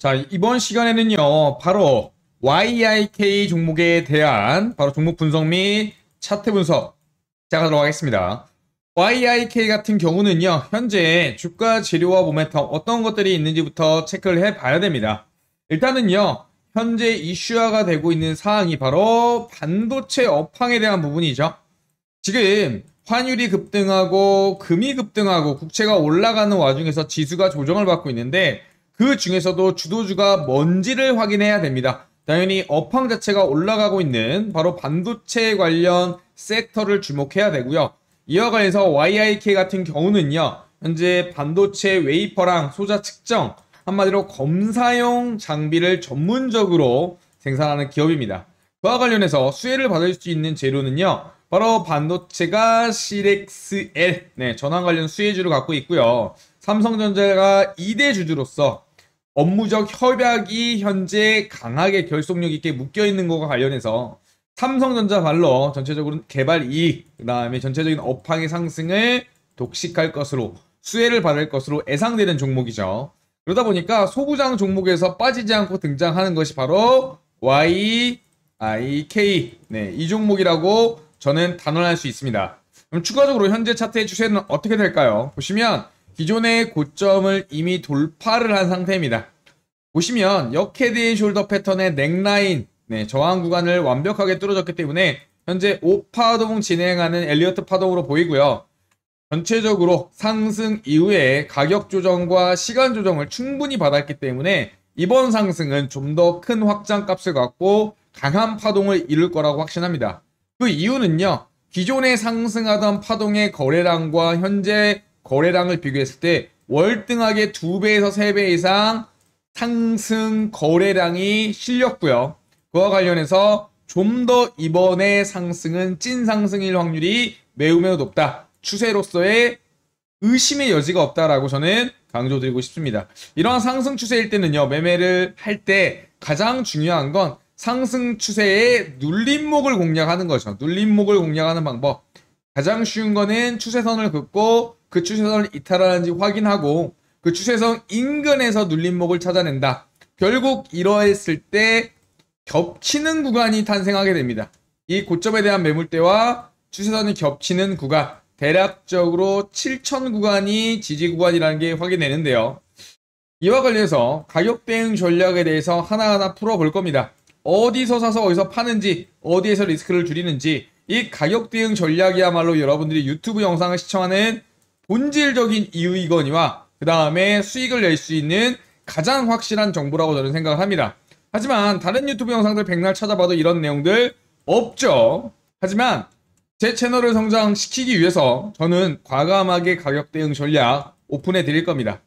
자, 이번 시간에는요, 바로 YIK 종목에 대한 바로 종목 분석 및 차트 분석 시작하도록 하겠습니다. YIK 같은 경우는요, 현재 주가 재료와 모멘텀 어떤 것들이 있는지부터 체크를 해 봐야 됩니다. 일단은요, 현재 이슈화가 되고 있는 사항이 바로 반도체 업황에 대한 부분이죠. 지금 환율이 급등하고 금이 급등하고 국채가 올라가는 와중에서 지수가 조정을 받고 있는데 그 중에서도 주도주가 뭔지를 확인해야 됩니다. 당연히 업황 자체가 올라가고 있는 바로 반도체 관련 섹터를 주목해야 되고요. 이와 관련해서 YIK 같은 경우는요. 현재 반도체 웨이퍼랑 소자 측정, 한마디로 검사용 장비를 전문적으로 생산하는 기업입니다. 그와 관련해서 수혜를 받을 수 있는 재료는요. 바로 반도체가 실렉스엘 네, 전환 관련 수혜주를 갖고 있고요. 삼성전자가 2대 주주로서 업무적 협약이 현재 강하게 결속력 있게 묶여 있는 것과 관련해서 삼성전자 발로 전체적으로 는 개발 이익, 그 다음에 전체적인 업황의 상승을 독식할 것으로 수혜를 받을 것으로 예상되는 종목이죠. 그러다 보니까 소부장 종목에서 빠지지 않고 등장하는 것이 바로 YIK 네, 이 종목이라고 저는 단언할 수 있습니다. 그럼 추가적으로 현재 차트의 추세는 어떻게 될까요? 보시면 기존의 고점을 이미 돌파를 한 상태입니다. 보시면 역헤드 숄더 패턴의 넥라인 네, 저항 구간을 완벽하게 뚫어졌기 때문에 현재 5파동 진행하는 엘리어트 파동으로 보이고요. 전체적으로 상승 이후에 가격 조정과 시간 조정을 충분히 받았기 때문에 이번 상승은 좀 더 큰 확장값을 갖고 강한 파동을 이룰 거라고 확신합니다. 그 이유는요. 기존에 상승하던 파동의 거래량과 현재 거래량을 비교했을 때 월등하게 2배에서 3배 이상 상승 거래량이 실렸고요. 그와 관련해서 좀 더 이번에 상승은 찐 상승일 확률이 매우 매우 높다. 추세로서의 의심의 여지가 없다라고 저는 강조드리고 싶습니다. 이러한 상승 추세일 때는요, 매매를 할 때 가장 중요한 건 상승 추세의 눌림목을 공략하는 거죠. 눌림목을 공략하는 방법. 가장 쉬운 거는 추세선을 긋고 그 추세선을 이탈하는지 확인하고 그 추세선 인근에서 눌림목을 찾아낸다. 결국 이러했을 때 겹치는 구간이 탄생하게 됩니다. 이 고점에 대한 매물대와 추세선이 겹치는 구간 대략적으로 7천 구간이 지지 구간이라는 게 확인되는데요. 이와 관련해서 가격 대응 전략에 대해서 하나하나 풀어볼 겁니다. 어디서 사서 어디서 파는지, 어디에서 리스크를 줄이는지, 이 가격 대응 전략이야말로 여러분들이 유튜브 영상을 시청하는 본질적인 이유이거니와 그 다음에 수익을 낼 수 있는 가장 확실한 정보라고 저는 생각을 합니다. 하지만 다른 유튜브 영상들 백날 찾아봐도 이런 내용들 없죠. 하지만 제 채널을 성장시키기 위해서 저는 과감하게 가격 대응 전략 오픈해 드릴 겁니다.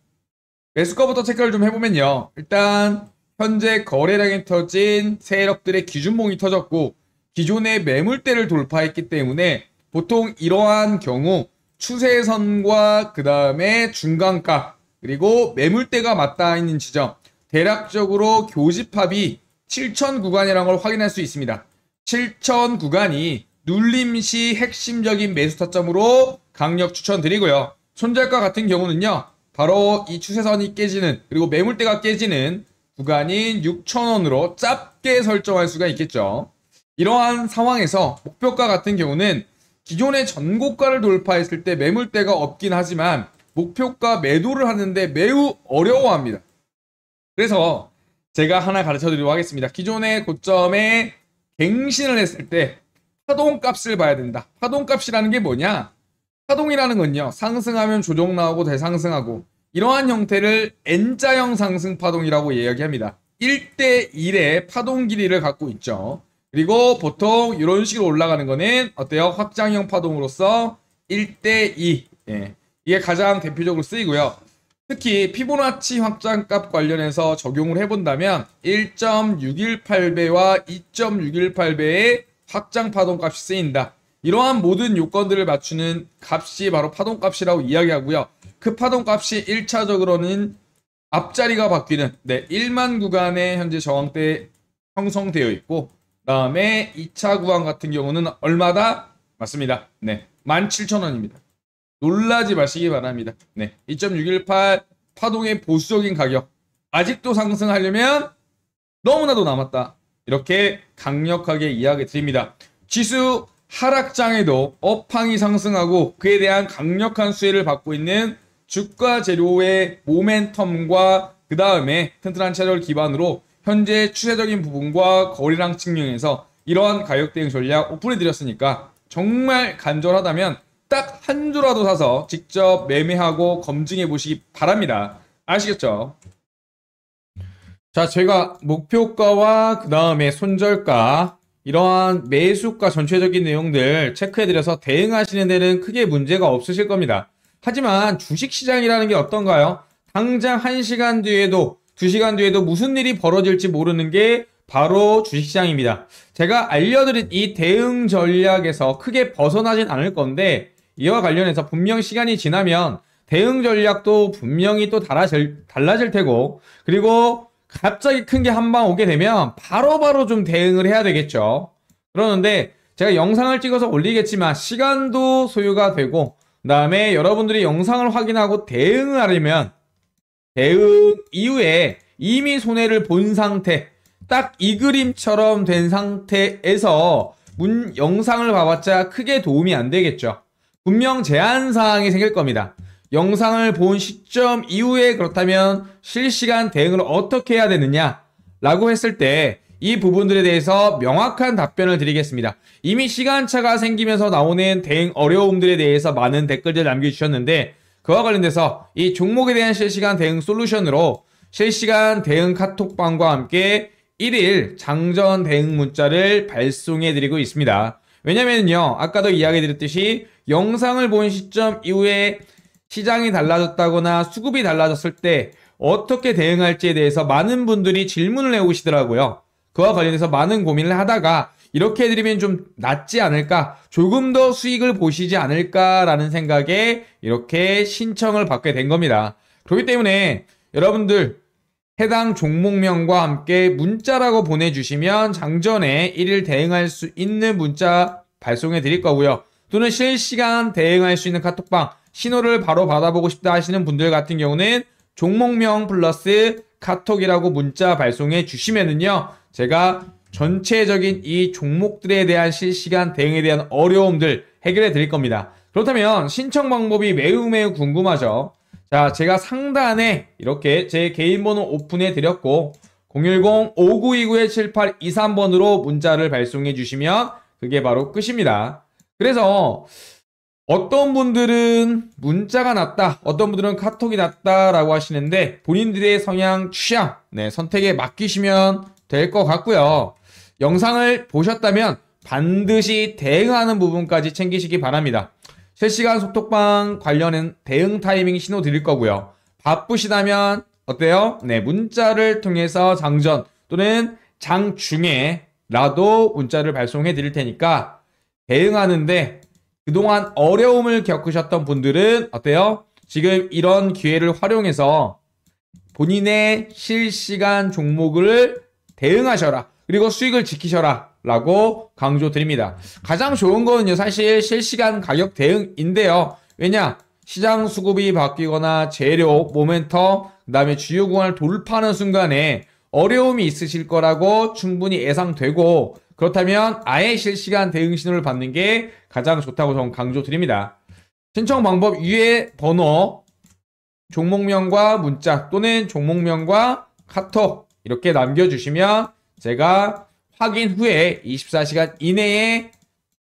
매수가부터 체크를 좀 해보면요. 일단 현재 거래량이 터진 세력들의 기준봉이 터졌고 기존의 매물대를 돌파했기 때문에 보통 이러한 경우 추세선과 그 다음에 중간값 그리고 매물대가 맞닿아 있는 지점 대략적으로 교집합이 7천 구간이라는 걸 확인할 수 있습니다. 7천 구간이 눌림시 핵심적인 매수 타점으로 강력 추천드리고요. 손절가 같은 경우는요. 바로 이 추세선이 깨지는 그리고 매물대가 깨지는 구간인 6천원으로 짧게 설정할 수가 있겠죠. 이러한 상황에서 목표가 같은 경우는 기존의 전고가를 돌파했을 때 매물대가 없긴 하지만 목표가 매도를 하는데 매우 어려워합니다. 그래서 제가 하나 가르쳐 드리도록 하겠습니다. 기존의 고점에 갱신을 했을 때 파동값을 봐야 된다. 파동값이라는 게 뭐냐? 파동이라는 건요. 상승하면 조정 나오고 대상승하고 이러한 형태를 N자형 상승 파동이라고 이야기합니다. 1대1의 파동 길이를 갖고 있죠. 그리고 보통 이런 식으로 올라가는 거는 어때요? 확장형 파동으로서 1대2 예. 이게 가장 대표적으로 쓰이고요. 특히 피보나치 확장값 관련해서 적용을 해본다면 1.618배와 2.618배의 확장 파동값이 쓰인다. 이러한 모든 요건들을 맞추는 값이 바로 파동값이라고 이야기하고요. 그 파동값이 1차적으로는 앞자리가 바뀌는 네, 1만 구간에 현재 저항대 형성되어 있고 다음에 2차 구간 같은 경우는 얼마다? 맞습니다. 네. 17,000원입니다. 놀라지 마시기 바랍니다. 네. 2.618 파동의 보수적인 가격. 아직도 상승하려면 너무나도 남았다. 이렇게 강력하게 이야기 드립니다. 지수 하락장에도 업황이 상승하고 그에 대한 강력한 수혜를 받고 있는 주가 재료의 모멘텀과 그 다음에 튼튼한 차을 기반으로 현재 추세적인 부분과 거리랑 측면에서 이러한 가격 대응 전략 오픈해드렸으니까 정말 간절하다면 딱 한 주라도 사서 직접 매매하고 검증해 보시기 바랍니다. 아시겠죠? 자, 제가 목표가와 그 다음에 손절가 이러한 매수가 전체적인 내용들 체크해드려서 대응하시는 데는 크게 문제가 없으실 겁니다. 하지만 주식시장이라는 게 어떤가요? 당장 1시간 뒤에도 2시간 뒤에도 무슨 일이 벌어질지 모르는 게 바로 주식시장입니다. 제가 알려드린 이 대응 전략에서 크게 벗어나진 않을 건데 이와 관련해서 분명 시간이 지나면 대응 전략도 분명히 또 달라질, 달라질 테고 그리고 갑자기 큰 게 한 방 오게 되면 바로바로 바로 좀 대응을 해야 되겠죠. 그러는데 제가 영상을 찍어서 올리겠지만 시간도 소요가 되고 그 다음에 여러분들이 영상을 확인하고 대응하려면 대응 이후에 이미 손해를 본 상태 딱 이 그림처럼 된 상태에서 문 영상을 봐봤자 크게 도움이 안 되겠죠. 분명 제한사항이 생길 겁니다. 영상을 본 시점 이후에 그렇다면 실시간 대응을 어떻게 해야 되느냐 라고 했을 때 이 부분들에 대해서 명확한 답변을 드리겠습니다. 이미 시간차가 생기면서 나오는 대응 어려움들에 대해서 많은 댓글들 남겨주셨는데 그와 관련돼서 이 종목에 대한 실시간 대응 솔루션으로 실시간 대응 카톡방과 함께 1일 장전 대응 문자를 발송해드리고 있습니다. 왜냐면요, 아까도 이야기 드렸듯이 영상을 본 시점 이후에 시장이 달라졌다거나 수급이 달라졌을 때 어떻게 대응할지에 대해서 많은 분들이 질문을 해오시더라고요. 그와 관련해서 많은 고민을 하다가 이렇게 해드리면 좀 낫지 않을까 조금 더 수익을 보시지 않을까라는 생각에 이렇게 신청을 받게 된 겁니다. 그렇기 때문에 여러분들 해당 종목명과 함께 문자라고 보내주시면 장전에 1일 대응할 수 있는 문자 발송해 드릴 거고요. 또는 실시간 대응할 수 있는 카톡방 신호를 바로 받아보고 싶다 하시는 분들 같은 경우는 종목명 플러스 카톡이라고 문자 발송해 주시면은요. 제가 전체적인 이 종목들에 대한 실시간 대응에 대한 어려움들 해결해 드릴 겁니다. 그렇다면 신청 방법이 매우 매우 궁금하죠. 자, 제가 상단에 이렇게 제 개인 번호 오픈해 드렸고 010-5929-7823번으로 문자를 발송해 주시면 그게 바로 끝입니다. 그래서 어떤 분들은 문자가 낫다, 어떤 분들은 카톡이 낫다라고 하시는데 본인들의 성향, 취향, 네, 선택에 맡기시면 될 것 같고요. 영상을 보셨다면 반드시 대응하는 부분까지 챙기시기 바랍니다. 실시간 소톡방 관련은 대응 타이밍 신호 드릴 거고요. 바쁘시다면 어때요? 네, 문자를 통해서 장전 또는 장중에라도 문자를 발송해 드릴 테니까 대응하는데 그동안 어려움을 겪으셨던 분들은 어때요? 지금 이런 기회를 활용해서 본인의 실시간 종목을 대응하셔라. 그리고 수익을 지키셔라 라고 강조드립니다. 가장 좋은 거는요 사실 실시간 가격 대응인데요. 왜냐? 시장 수급이 바뀌거나 재료, 모멘텀, 그 다음에 주요 구간을 돌파하는 순간에 어려움이 있으실 거라고 충분히 예상되고 그렇다면 아예 실시간 대응 신호를 받는 게 가장 좋다고 저는 강조드립니다. 신청 방법 위에 번호, 종목명과 문자 또는 종목명과 카톡 이렇게 남겨주시면 제가 확인 후에 24시간 이내에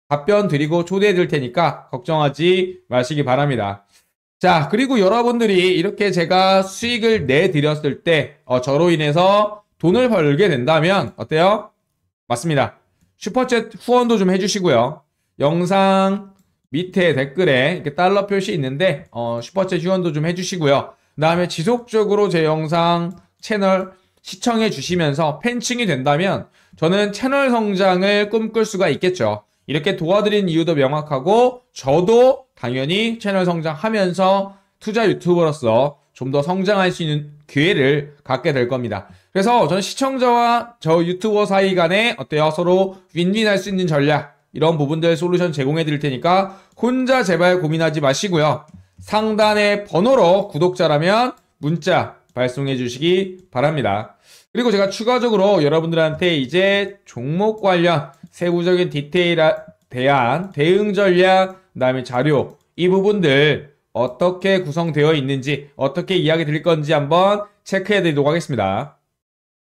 답변 드리고 초대해 드릴 테니까 걱정하지 마시기 바랍니다. 자, 그리고 여러분들이 이렇게 제가 수익을 내드렸을 때 어, 저로 인해서 돈을 벌게 된다면 어때요? 맞습니다. 슈퍼챗 후원도 좀 해주시고요. 영상 밑에 댓글에 이렇게 달러 표시 있는데 어, 슈퍼챗 후원도 좀 해주시고요. 그 다음에 지속적으로 제 영상 채널 시청해 주시면서 팬층이 된다면 저는 채널 성장을 꿈꿀 수가 있겠죠. 이렇게 도와드린 이유도 명확하고 저도 당연히 채널 성장하면서 투자 유튜버로서 좀 더 성장할 수 있는 기회를 갖게 될 겁니다. 그래서 저는 시청자와 저 유튜버 사이 간에 어때요? 서로 윈윈할 수 있는 전략 이런 부분들 솔루션 제공해 드릴 테니까 혼자 제발 고민하지 마시고요. 상단의 번호로 구독자라면 문자 발송해 주시기 바랍니다. 그리고 제가 추가적으로 여러분들한테 이제 종목 관련 세부적인 디테일에 대한 대응 전략, 그 다음에 자료, 이 부분들 어떻게 구성되어 있는지, 어떻게 이야기 드릴 건지 한번 체크해 드리도록 하겠습니다.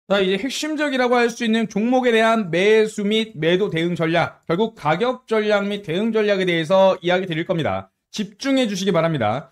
자, 이제 핵심적이라고 할 수 있는 종목에 대한 매수 및 매도 대응 전략, 결국 가격 전략 및 대응 전략에 대해서 이야기 드릴 겁니다. 집중해 주시기 바랍니다.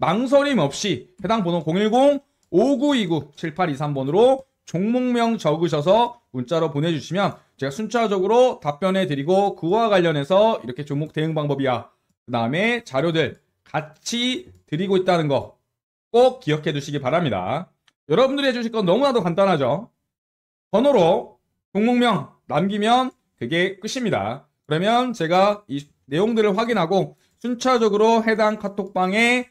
망설임 없이 해당 번호 010-5929-7823번으로 종목명 적으셔서 문자로 보내주시면 제가 순차적으로 답변해 드리고 그와 관련해서 이렇게 종목 대응 방법이야 그 다음에 자료들 같이 드리고 있다는 거 꼭 기억해 두시기 바랍니다. 여러분들이 해주실 건 너무나도 간단하죠. 번호로 종목명 남기면 그게 끝입니다. 그러면 제가 이 내용들을 확인하고 순차적으로 해당 카톡방에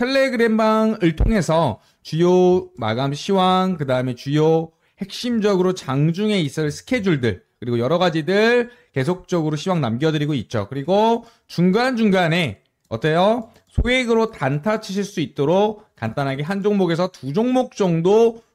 텔레그램방을 통해서 주요 마감 시황, 그 다음에 주요 핵심적으로 장중에 있을 스케줄들, 그리고 여러 가지들 계속적으로 시황 남겨드리고 있죠. 그리고 중간중간에 어때요? 소액으로 단타 치실 수 있도록 간단하게 한 종목에서 두 종목 정도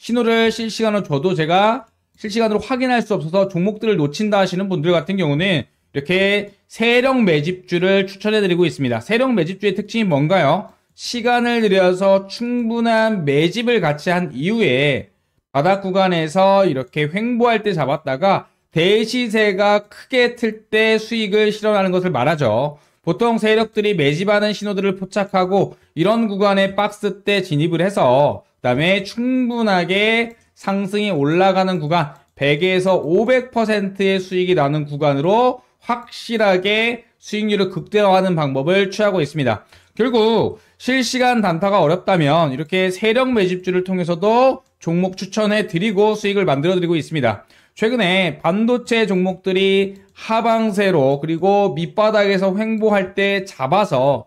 신호를 실시간으로 줘도 제가 실시간으로 확인할 수 없어서 종목들을 놓친다 하시는 분들 같은 경우는 이렇게 세력 매집주를 추천해드리고 있습니다. 세력 매집주의 특징이 뭔가요? 시간을 들여서 충분한 매집을 같이 한 이후에 바닥 구간에서 이렇게 횡보할 때 잡았다가 대시세가 크게 틀 때 수익을 실현하는 것을 말하죠. 보통 세력들이 매집하는 신호들을 포착하고 이런 구간에 박스 때 진입을 해서 그 다음에 충분하게 상승이 올라가는 구간 100에서 500%의 수익이 나는 구간으로 확실하게 수익률을 극대화하는 방법을 취하고 있습니다. 결국 실시간 단타가 어렵다면 이렇게 세력 매집주를 통해서도 종목 추천해 드리고 수익을 만들어 드리고 있습니다. 최근에 반도체 종목들이 하방세로 그리고 밑바닥에서 횡보할 때 잡아서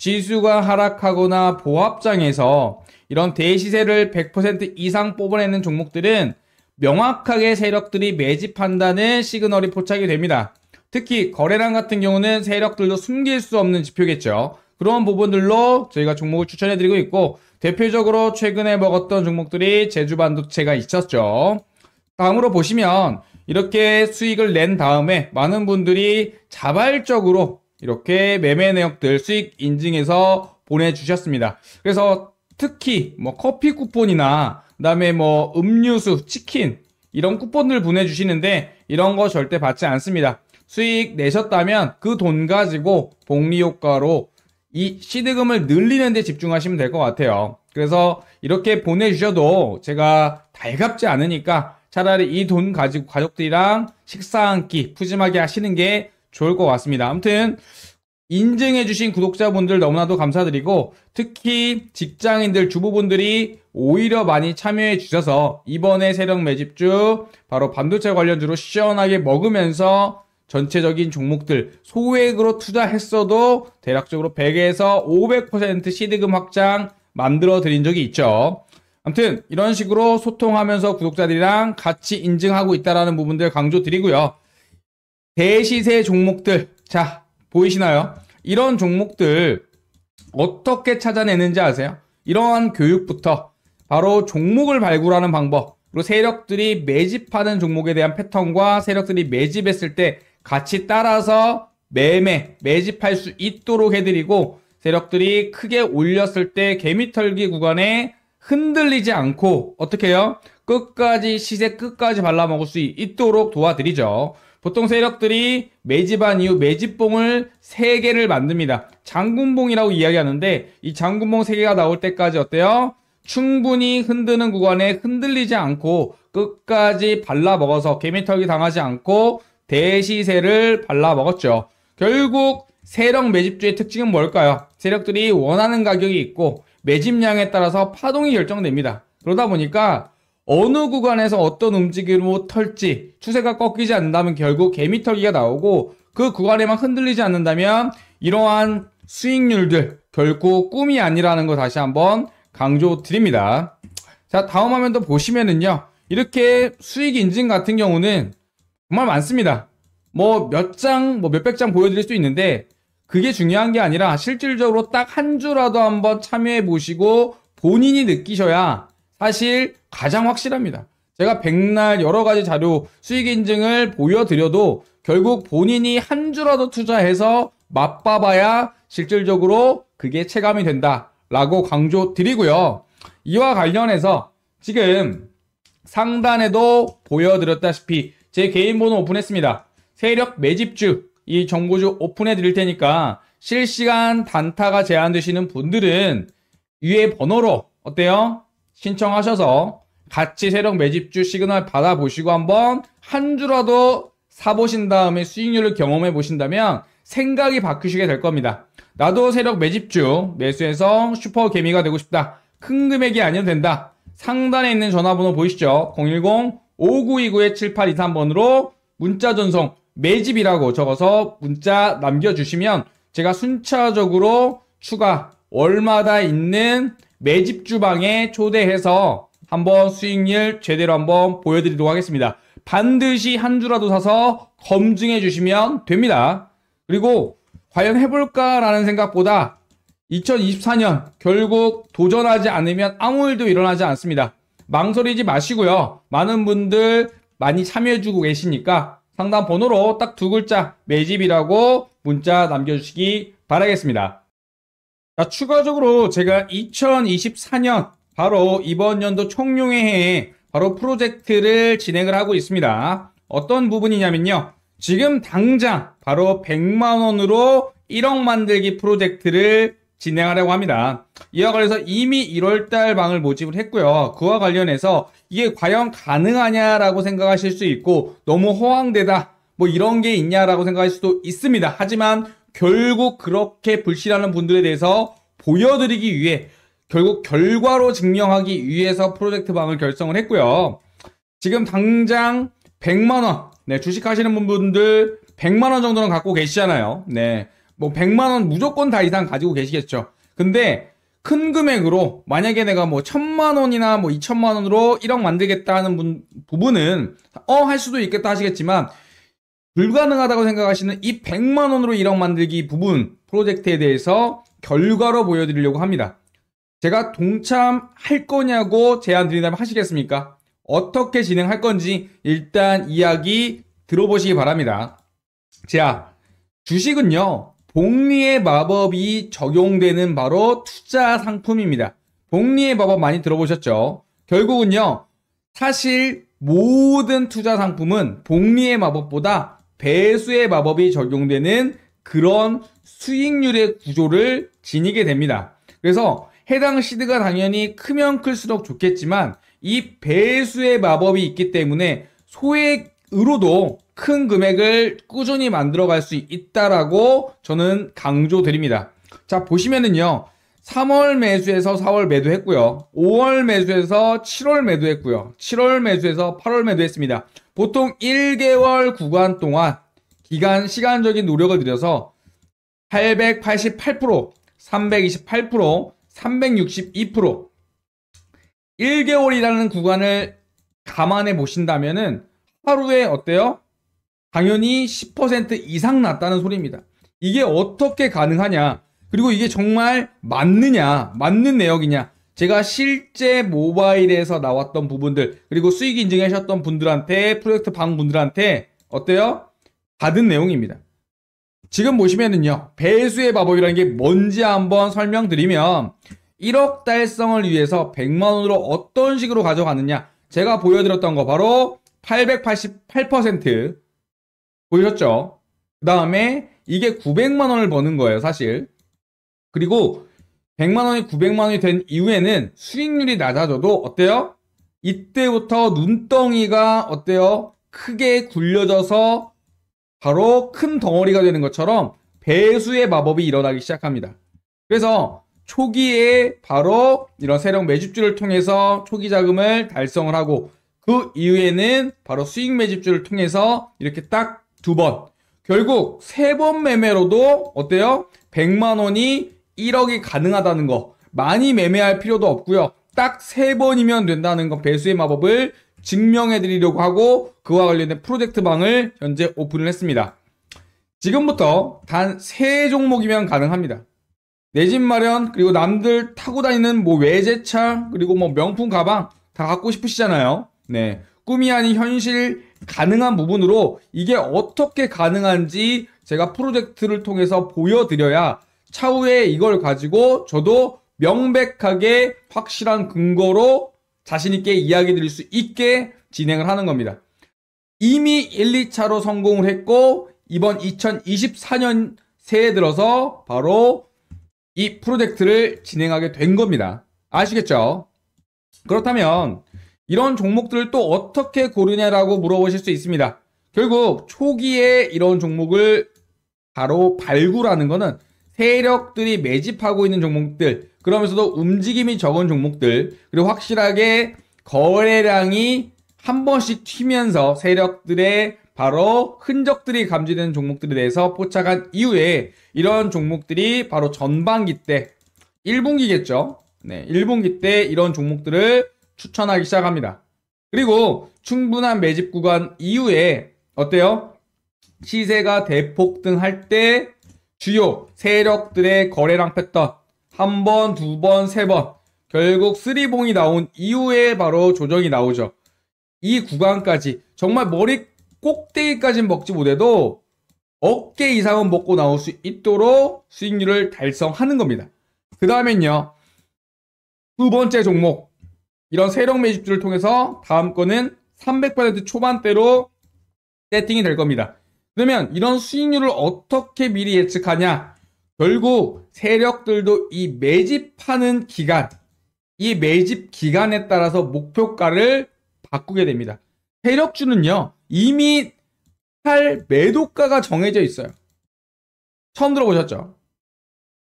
지수가 하락하거나 보합장에서 이런 대시세를 100% 이상 뽑아내는 종목들은 명확하게 세력들이 매집한다는 시그널이 포착이 됩니다. 특히 거래량 같은 경우는 세력들도 숨길 수 없는 지표겠죠. 그런 부분들로 저희가 종목을 추천해드리고 있고 대표적으로 최근에 먹었던 종목들이 제주반도체가 있었죠. 다음으로 보시면 이렇게 수익을 낸 다음에 많은 분들이 자발적으로 이렇게 매매 내역들 수익 인증해서 보내주셨습니다. 그래서 특히 뭐 커피 쿠폰이나 그다음에 뭐 음료수, 치킨 이런 쿠폰들 보내주시는데 이런 거 절대 받지 않습니다. 수익 내셨다면 그 돈 가지고 복리 효과로 이 시드금을 늘리는 데 집중하시면 될 것 같아요. 그래서 이렇게 보내주셔도 제가 달갑지 않으니까 차라리 이 돈 가지고 가족들이랑 식사 한 끼 푸짐하게 하시는 게 좋을 것 같습니다. 아무튼 인증해주신 구독자분들 너무나도 감사드리고 특히 직장인들 주부분들이 오히려 많이 참여해 주셔서 이번에 세력 매집주 바로 반도체 관련주로 시원하게 먹으면서 전체적인 종목들 소액으로 투자했어도 대략적으로 100에서 500% 시드금 확장 만들어 드린 적이 있죠. 아무튼 이런 식으로 소통하면서 구독자들이랑 같이 인증하고 있다라는 부분들 강조 드리고요. 대시세 종목들. 자, 보이시나요? 이런 종목들 어떻게 찾아내는지 아세요? 이러한 교육부터 바로 종목을 발굴하는 방법, 그리고 세력들이 매집하는 종목에 대한 패턴과 세력들이 매집했을 때 같이 따라서 매매, 매집할 수 있도록 해드리고 세력들이 크게 올렸을 때 개미털기 구간에 흔들리지 않고 어떻게 해요? 끝까지 시세 끝까지 발라먹을 수 있도록 도와드리죠. 보통 세력들이 매집한 이후 매집봉을 3개를 만듭니다. 장군봉이라고 이야기하는데 이 장군봉 3개가 나올 때까지 어때요? 충분히 흔드는 구간에 흔들리지 않고 끝까지 발라먹어서 개미털기 당하지 않고 대시세를 발라먹었죠. 결국 세력 매집주의 특징은 뭘까요? 세력들이 원하는 가격이 있고 매집량에 따라서 파동이 결정됩니다. 그러다 보니까 어느 구간에서 어떤 움직임으로 털지 추세가 꺾이지 않는다면 결국 개미털기가 나오고 그 구간에만 흔들리지 않는다면 이러한 수익률들 결코 꿈이 아니라는 거 다시 한번 강조드립니다. 자 다음 화면도 보시면은요 이렇게 수익 인증 같은 경우는 정말 많습니다. 뭐 몇 장, 뭐 몇 백 장 보여드릴 수 있는데 그게 중요한 게 아니라 실질적으로 딱 한 주라도 한번 참여해 보시고 본인이 느끼셔야 사실 가장 확실합니다. 제가 백날 여러 가지 자료 수익 인증을 보여드려도 결국 본인이 한 주라도 투자해서 맛봐봐야 실질적으로 그게 체감이 된다라고 강조 드리고요. 이와 관련해서 지금 상단에도 보여드렸다시피 제 개인 번호 오픈했습니다. 세력 매집주 이 정보주 오픈해 드릴 테니까 실시간 단타가 제한되시는 분들은 위에 번호로 어때요? 신청하셔서 같이 세력 매집주 시그널 받아보시고 한번 한 주라도 사보신 다음에 수익률을 경험해 보신다면 생각이 바뀌시게 될 겁니다. 나도 세력 매집주 매수해서 슈퍼 개미가 되고 싶다. 큰 금액이 아니어도 된다. 상단에 있는 전화번호 보이시죠? 010-5929-7823번으로 문자 전송 매집이라고 적어서 문자 남겨주시면 제가 순차적으로 추가 월마다 있는 매집 주방에 초대해서 한번 수익률 제대로 한번 보여드리도록 하겠습니다. 반드시 한 주라도 사서 검증해 주시면 됩니다. 그리고 과연 해볼까라는 생각보다 2024년 결국 도전하지 않으면 아무 일도 일어나지 않습니다. 망설이지 마시고요. 많은 분들 많이 참여해주고 계시니까 상담 번호로 딱 두 글자 매집이라고 문자 남겨주시기 바라겠습니다. 자, 추가적으로 제가 2024년 바로 이번 연도 총룡의해에 바로 프로젝트를 진행을 하고 있습니다. 어떤 부분이냐면요. 지금 당장 바로 100만원으로 1억 만들기 프로젝트를 진행하려고 합니다. 이와 관련해서 이미 1월달 방을 모집을 했고요. 그와 관련해서 이게 과연 가능하냐라고 생각하실 수 있고 너무 허황되다 뭐 이런 게 있냐라고 생각할 수도 있습니다. 하지만 결국 그렇게 불신하는 분들에 대해서 보여드리기 위해 결국 결과로 증명하기 위해서 프로젝트 방을 결성을 했고요. 지금 당장 100만 원, 네, 주식 하시는 분들 100만 원 정도는 갖고 계시잖아요. 네. 뭐 100만 원 무조건 다 이상 가지고 계시겠죠. 근데 큰 금액으로 만약에 내가 뭐 천만 원이나 뭐 2천만 원으로 1억 만들겠다 하는 분, 부분은 어 할 수도 있겠다 하시겠지만 불가능하다고 생각하시는 이 100만 원으로 1억 만들기 부분 프로젝트에 대해서 결과로 보여드리려고 합니다. 제가 동참할 거냐고 제안 드린다면 하시겠습니까? 어떻게 진행할 건지 일단 이야기 들어보시기 바랍니다. 자, 주식은요, 복리의 마법이 적용되는 바로 투자 상품입니다. 복리의 마법 많이 들어보셨죠? 결국은요, 사실 모든 투자 상품은 복리의 마법보다 배수의 마법이 적용되는 그런 수익률의 구조를 지니게 됩니다. 그래서 해당 시드가 당연히 크면 클수록 좋겠지만 이 배수의 마법이 있기 때문에 소액으로도 큰 금액을 꾸준히 만들어갈 수 있다라고 저는 강조드립니다. 자 보시면은요. 3월 매수에서 4월 매도했고요. 5월 매수에서 7월 매도했고요. 7월 매수에서 8월 매도했습니다. 보통 1개월 구간 동안 기간 시간적인 노력을 들여서 888%, 328%, 362% 1개월이라는 구간을 감안해 보신다면은 하루에 어때요? 당연히 10% 이상 났다는 소리입니다. 이게 어떻게 가능하냐? 그리고 이게 정말 맞느냐? 맞는 내역이냐? 제가 실제 모바일에서 나왔던 부분들 그리고 수익 인증하셨던 분들한테 프로젝트 방 분들한테 어때요? 받은 내용입니다. 지금 보시면은요, 배수의 마법이라는 게 뭔지 한번 설명드리면, 1억 달성을 위해서 100만원으로 어떤 식으로 가져가느냐. 제가 보여드렸던 거 바로 888% 보이셨죠? 그 다음에 이게 900만원을 버는 거예요, 사실. 그리고 100만원이 900만원이 된 이후에는 수익률이 낮아져도 어때요? 이때부터 눈덩이가 어때요? 크게 굴려져서 바로 큰 덩어리가 되는 것처럼 배수의 마법이 일어나기 시작합니다. 그래서 초기에 바로 이런 세력 매집주를 통해서 초기 자금을 달성을 하고 그 이후에는 바로 수익 매집주를 통해서 이렇게 딱 두 번 결국 세 번 매매로도 어때요? 100만 원이 1억이 가능하다는 거 많이 매매할 필요도 없고요. 딱 세 번이면 된다는 거 배수의 마법을 증명해 드리려고 하고 그와 관련된 프로젝트 방을 현재 오픈을 했습니다. 지금부터 단 세 종목이면 가능합니다. 내 집 마련 그리고 남들 타고 다니는 뭐 외제차 그리고 뭐 명품 가방 다 갖고 싶으시잖아요. 네. 꿈이 아닌 현실 가능한 부분으로 이게 어떻게 가능한지 제가 프로젝트를 통해서 보여드려야 차후에 이걸 가지고 저도 명백하게 확실한 근거로 자신 있게 이야기 드릴 수 있게 진행을 하는 겁니다. 이미 1, 2차로 성공을 했고 이번 2024년 새해 들어서 바로 이 프로젝트를 진행하게 된 겁니다. 아시겠죠? 그렇다면 이런 종목들을 또 어떻게 고르냐라고 물어보실 수 있습니다. 결국 초기에 이런 종목을 바로 발굴하는 것은 세력들이 매집하고 있는 종목들, 그러면서도 움직임이 적은 종목들, 그리고 확실하게 거래량이 한 번씩 튀면서 세력들의 바로 흔적들이 감지되는 종목들에 대해서 포착한 이후에 이런 종목들이 바로 전반기 때 1분기겠죠. 네, 1분기 때 이런 종목들을 추천하기 시작합니다. 그리고 충분한 매집 구간 이후에 어때요? 시세가 대폭등할 때 주요 세력들의 거래량 패턴 한 번, 두 번, 세 번 결국 쓰리봉이 나온 이후에 바로 조정이 나오죠. 이 구간까지 정말 머리 꼭대기까지 먹지 못해도 어깨 이상은 먹고 나올 수 있도록 수익률을 달성하는 겁니다. 그 다음엔요. 두 번째 종목 이런 세력 매집주를 통해서 다음 거는 300% 초반대로 세팅이 될 겁니다. 그러면 이런 수익률을 어떻게 미리 예측하냐? 결국 세력들도 이 매집하는 기간, 이 매집 기간에 따라서 목표가를 바꾸게 됩니다. 세력주는요, 이미 팔 매도가가 정해져 있어요. 처음 들어보셨죠?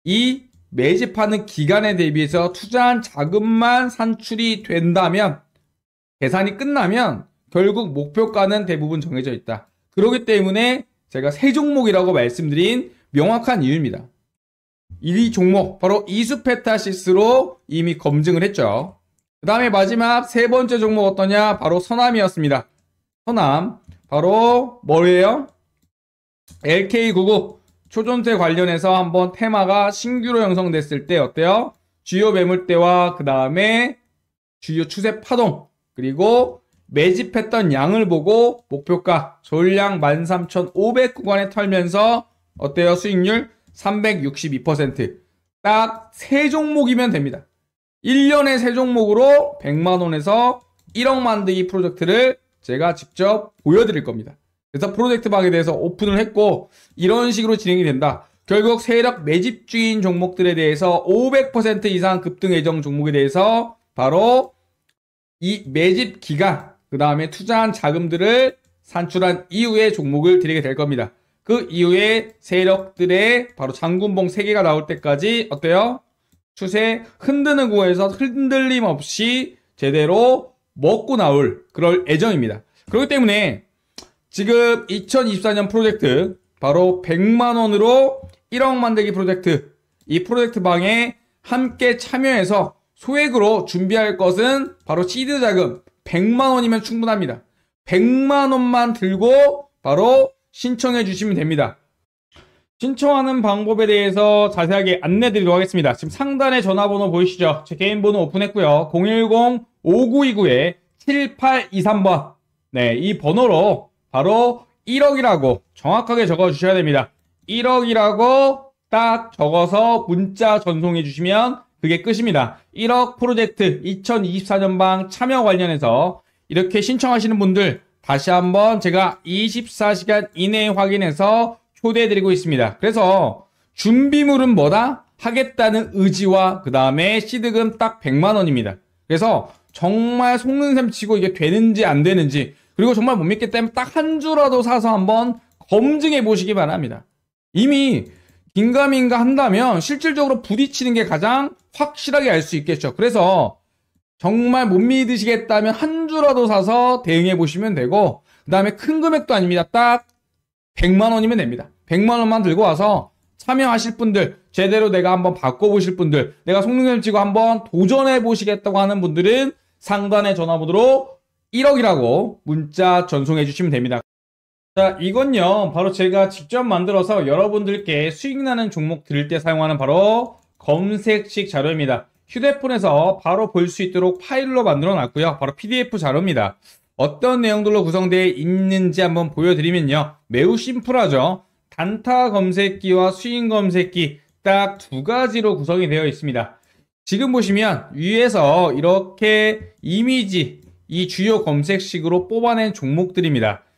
이 매집하는 기간에 대비해서 투자한 자금만 산출이 된다면, 계산이 끝나면 결국 목표가는 대부분 정해져 있다. 그렇기 때문에 제가 세 종목이라고 말씀드린 명확한 이유입니다. 1위 종목 바로 이수페타시스로 이미 검증을 했죠. 그 다음에 마지막 세 번째 종목 어떠냐 바로 서남이었습니다. 서남 바로 뭐예요? LK99 초전세 관련해서 한번 테마가 신규로 형성됐을 때 어때요? 주요 매물대와 그 다음에 주요 추세 파동 그리고 매집했던 양을 보고 목표가 전량 13,500 구간에 털면서 어때요? 수익률 362%딱 세 종목이면 됩니다. 1년에 세 종목으로 100만원에서 1억 만들기 프로젝트를 제가 직접 보여드릴 겁니다. 그래서 프로젝트 방에 대해서 오픈을 했고 이런 식으로 진행이 된다. 결국 세력 매집주인 종목들에 대해서 500% 이상 급등 예정 종목에 대해서 바로 이 매집 기간 그 다음에 투자한 자금들을 산출한 이후에 종목을 드리게 될 겁니다. 그 이후에 세력들의 바로 장군봉 3개가 나올 때까지 어때요? 추세 흔드는 구에서 흔들림 없이 제대로 먹고 나올 그럴 예정입니다. 그렇기 때문에 지금 2024년 프로젝트 바로 100만원으로 1억 만들기 프로젝트 이 프로젝트 방에 함께 참여해서 소액으로 준비할 것은 바로 시드 자금 100만 원이면 충분합니다. 100만 원만 들고 바로 신청해 주시면 됩니다. 신청하는 방법에 대해서 자세하게 안내 드리도록 하겠습니다. 지금 상단에 전화번호 보이시죠? 제 개인 번호 오픈했고요. 010-5929-7823번. 네, 이 번호로 바로 1억이라고 정확하게 적어 주셔야 됩니다. 1억이라고 딱 적어서 문자 전송해 주시면 그게 끝입니다. 1억 프로젝트 2024년방 참여 관련해서 이렇게 신청하시는 분들 다시 한번 제가 24시간 이내에 확인해서 초대해드리고 있습니다. 그래서 준비물은 뭐다? 하겠다는 의지와 그 다음에 시드금 딱 100만 원입니다. 그래서 정말 속는 셈 치고 이게 되는지 안 되는지 그리고 정말 못 믿기 때문에 딱 한 주라도 사서 한번 검증해 보시기 바랍니다. 이미 긴가민가 한다면 실질적으로 부딪히는 게 가장 확실하게 알 수 있겠죠. 그래서 정말 못 믿으시겠다면 한 주라도 사서 대응해 보시면 되고 그 다음에 큰 금액도 아닙니다. 딱 100만 원이면 됩니다. 100만 원만 들고 와서 참여하실 분들 제대로 내가 한번 바꿔보실 분들 내가 속능썹 찍고 한번 도전해 보시겠다고 하는 분들은 상단에 전화 보도록 1억이라고 문자 전송해 주시면 됩니다. 자 이건요 바로 제가 직접 만들어서 여러분들께 수익 나는 종목 들을 때 사용하는 바로 검색식 자료입니다 휴대폰에서 바로 볼 수 있도록 파일로 만들어 놨고요 바로 PDF 자료입니다 어떤 내용들로 구성되어 있는지 한번 보여드리면요 매우 심플하죠 단타 검색기와 수익 검색기 딱 두 가지로 구성이 되어 있습니다 지금 보시면 위에서 이렇게 이미지 이 주요 검색식으로 뽑아낸 종목들입니다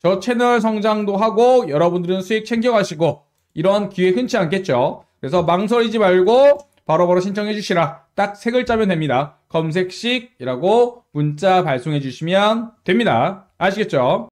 저 채널 성장도 하고 여러분들은 수익 챙겨가시고 이런 기회 흔치 않겠죠. 그래서 망설이지 말고 바로바로 신청해 주시라. 딱 세 글자면 됩니다. 검색식이라고 문자 발송해 주시면 됩니다. 아시겠죠?